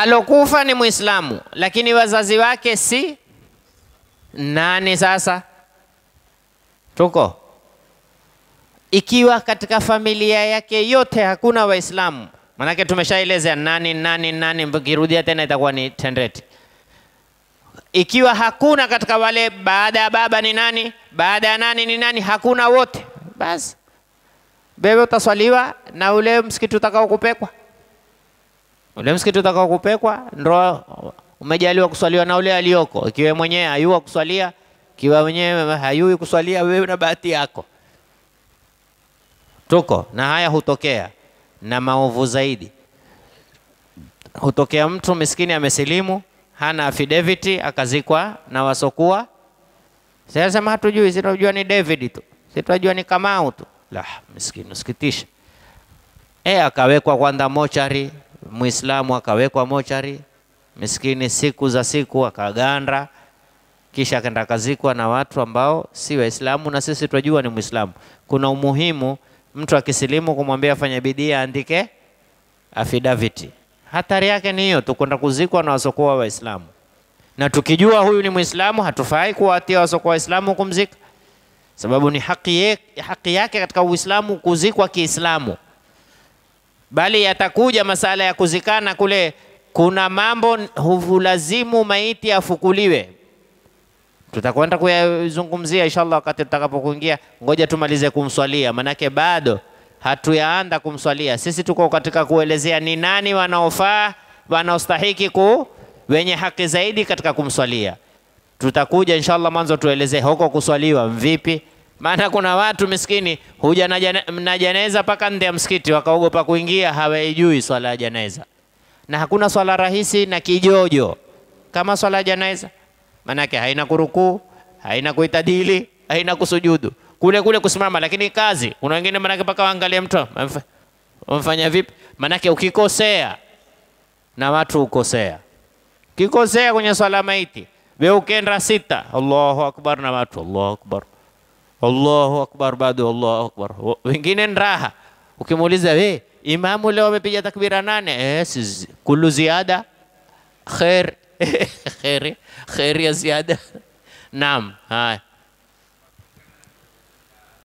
alokufa ni Muislamu, lakini wazazi wake si nani? Sasa tuko ikiwa katika familia yake yote hakuna Waislamu, manake tumeshaelezea nani nani nani, mkirudia tena itakuwa ni tendeti Ikiwa hakuna katika wale, baada ya baba ni nani? Baada ya nani ni nani? Hakuna wote, basi wewe utaswaliwa na ule msikiti utakaokupekwa. Ule msikiti utakao kupekwa ndo umejaliwa kuswaliwa na ule aliyoko, ikiwa mwenyewe hayuwa kuswalia, ikiwa mwenyewe hayui kuswalia, wewe na bahati yako. Tuko na haya hutokea, na maovu zaidi hutokea mtu miskini amesilimu, hana affidavit, akazikwa na wasokuwa. Sasa hatujui, sitajua ni David tu, sitajua ni Kamau tu. La, miskini, usikitisha. E, eh, akawekwa kwanza mochari Muislamu akawekwa mochari, miskini siku za siku akaganda, kisha akaenda akazikwa na watu ambao si Waislamu, na sisi twajua ni Muislamu. Kuna umuhimu mtu akisilimu kumwambia afanye bidii aandike affidavit. Hatari yake ni hiyo tu, kwenda kuzikwa na wasokuwa Waislamu, na tukijua huyu ni Muislamu hatufai kuwatia wasokuwa Waislamu kumzika, sababu ni haki, ye, haki yake katika Uislamu kuzikwa Kiislamu bali yatakuja masala ya kuzikana kule, kuna mambo hulazimu maiti afukuliwe. Tutakwenda kuyazungumzia inshallah wakati tutakapokuingia. Ngoja tumalize kumswalia, manake bado hatuyaanda kumswalia. Sisi tuko katika kuelezea ni nani wanaofaa wanaostahiki ku wenye haki zaidi katika kumswalia. Tutakuja inshallah, mwanzo tueleze huko kuswaliwa vipi, maana kuna watu miskini huja na, jana, na janeza mpaka nje ya msikiti, wakaogopa kuingia, hawaijui swala ya janeza, na hakuna swala rahisi na kijojo kama swala ya janeza. Maanake haina kurukuu, haina kuitadili, haina kusujudu, kule kule kusimama, lakini kazi. Kuna wengine maanake mpaka waangalie mtu wamfanya vipi, maanake ukikosea na watu ukosea, kikosea kwenye swala maiti, we ukenda sita, Allahu akbar, na watu Allahu akbar Allahu akbar, bado Allahu akbar, wengine raha. Ukimuuliza we, imamu leo amepiga takbira nane, eh, siz, kullu ziada khair khair khair ya ziada. Naam, haya